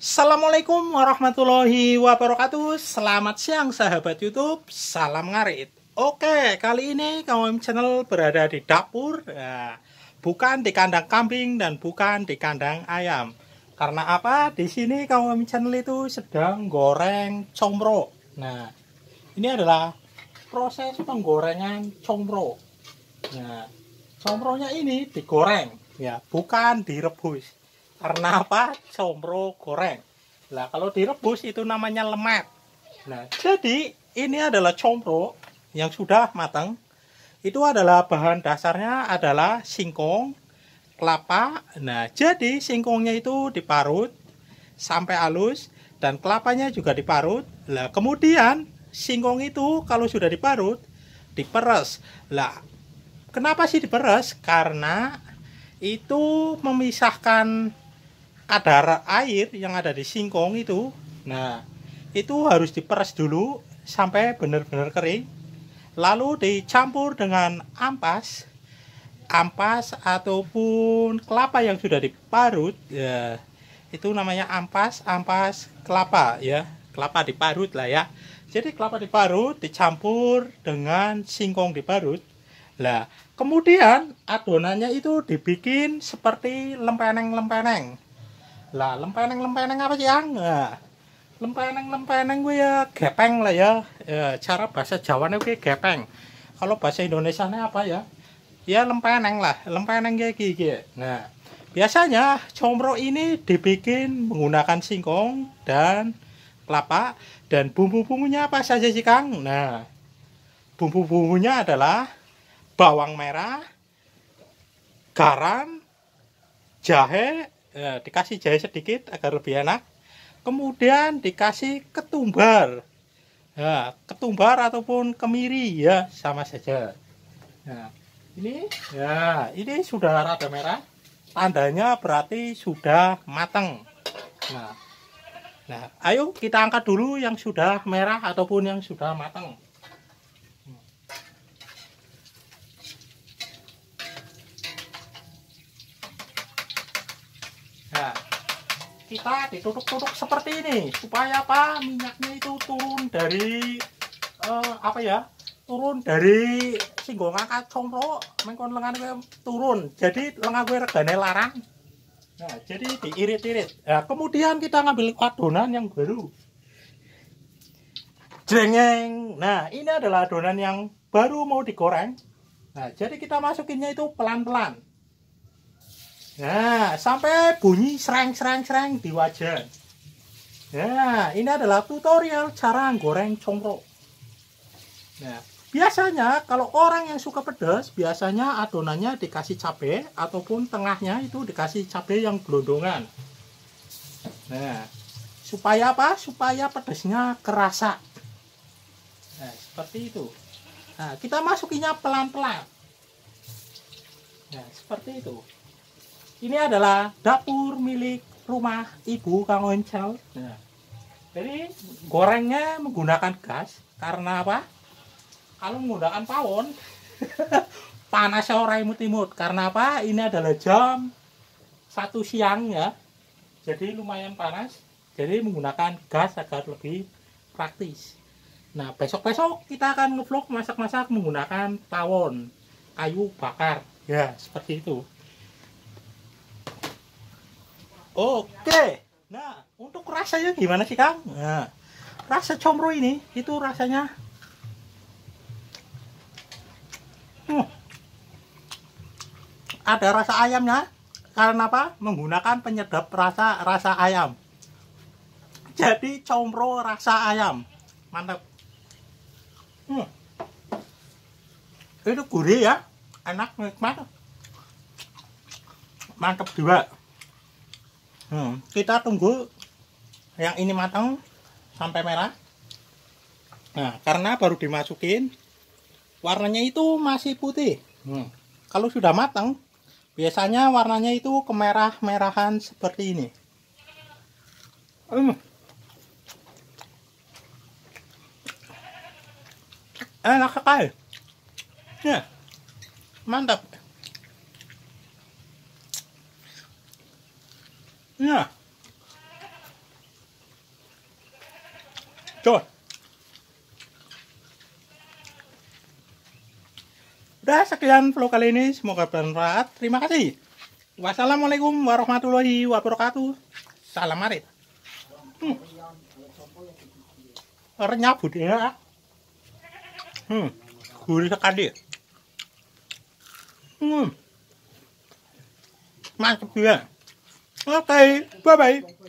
Assalamualaikum warahmatullahi wabarakatuh Selamat siang sahabat youtube Salam ngarit Oke kali ini KWM channel berada di dapur ya, Bukan di kandang kambing dan bukan di kandang ayam Karena apa? Di sini KWM channel itu sedang goreng comro Nah ini adalah proses penggorengan comro Nah comronya ini digoreng ya bukan direbus karena apa? combro goreng. Nah, kalau direbus itu namanya lemak. Nah, jadi ini adalah combro yang sudah matang. Itu adalah bahan dasarnya adalah singkong, kelapa. Nah, jadi singkongnya itu diparut sampai halus dan kelapanya juga diparut. lah kemudian singkong itu kalau sudah diparut diperes. Lah, kenapa sih diperes? Karena itu memisahkan kadar air yang ada di singkong itu nah itu harus diperas dulu sampai benar-benar kering lalu dicampur dengan ampas ampas ataupun kelapa yang sudah diparut ya itu namanya ampas ampas kelapa ya kelapa diparut lah ya jadi kelapa diparut dicampur dengan singkong diparut lah kemudian adonannya itu dibikin seperti lempeneng-lempeneng lah lempeneng lempeneng apa sih yang ya, lempeneng lempeneng gue ya gepeng lah ya e, cara bahasa Jawanya gue gepeng kalau bahasa Indonesia nya apa ya ya lempeneng lah lempeneng kayak gigi nah biasanya comro ini dibikin menggunakan singkong dan kelapa dan bumbu-bumbunya apa saja sih Kang nah bumbu-bumbunya adalah bawang merah garam jahe ya, dikasih jahe sedikit agar lebih enak kemudian dikasih ketumbar ya, ketumbar ataupun kemiri ya sama saja ya, ini ya ini sudah rada merah tandanya berarti sudah matang nah Nah, ayo kita angkat dulu yang sudah merah ataupun yang sudah matang. kita ditutup-tutup seperti ini supaya apa minyaknya itu turun dari uh, apa ya turun dari singgung angka compro mengkon lengan gue turun jadi lengan gue regane larang nah jadi diirit-irit nah, kemudian kita ngambil adonan yang baru jengeng nah ini adalah adonan yang baru mau digoreng nah jadi kita masukinnya itu pelan-pelan Nah, sampai bunyi sereng-sereng-sereng di wajan. Nah, ini adalah tutorial cara goreng congro. Nah, ya, biasanya kalau orang yang suka pedas, biasanya adonannya dikasih cabe ataupun tengahnya itu dikasih cabe yang gelondongan. Nah, supaya apa? Supaya pedasnya kerasa. Nah, seperti itu. Nah, kita masukinya pelan-pelan. Nah, seperti itu ini adalah dapur milik rumah ibu Kang Oncel. Ya. jadi gorengnya menggunakan gas karena apa? Kalau menggunakan pawon panasnya orang imut-imut karena apa? Ini adalah jam satu siang ya. Jadi lumayan panas. Jadi menggunakan gas agar lebih praktis. Nah, besok-besok kita akan ngevlog masak-masak menggunakan tawon kayu bakar. Ya, seperti itu. Oke. Nah, untuk rasanya gimana sih, Kang? Nah, rasa comro ini itu rasanya hmm, ada rasa ayamnya karena apa? Menggunakan penyedap rasa rasa ayam. Jadi comro rasa ayam. Mantap. Hmm. Itu gurih ya. Enak nikmat. Mantap juga. Hmm, kita tunggu yang ini matang sampai merah. Nah, karena baru dimasukin, warnanya itu masih putih. Hmm. Kalau sudah matang, biasanya warnanya itu kemerah-merahan seperti ini. Hmm. Enak sekali. Ya, mantap. Ja. Ya. Coba. Udah sekian vlog kali ini. Semoga bermanfaat. Terima kasih. Wassalamualaikum warahmatullahi wabarakatuh. Salam marit. Hmm. Renyah ya. Hmm. Gurih sekali. Hmm. Mantap juga. Ya. Ok, bye bye.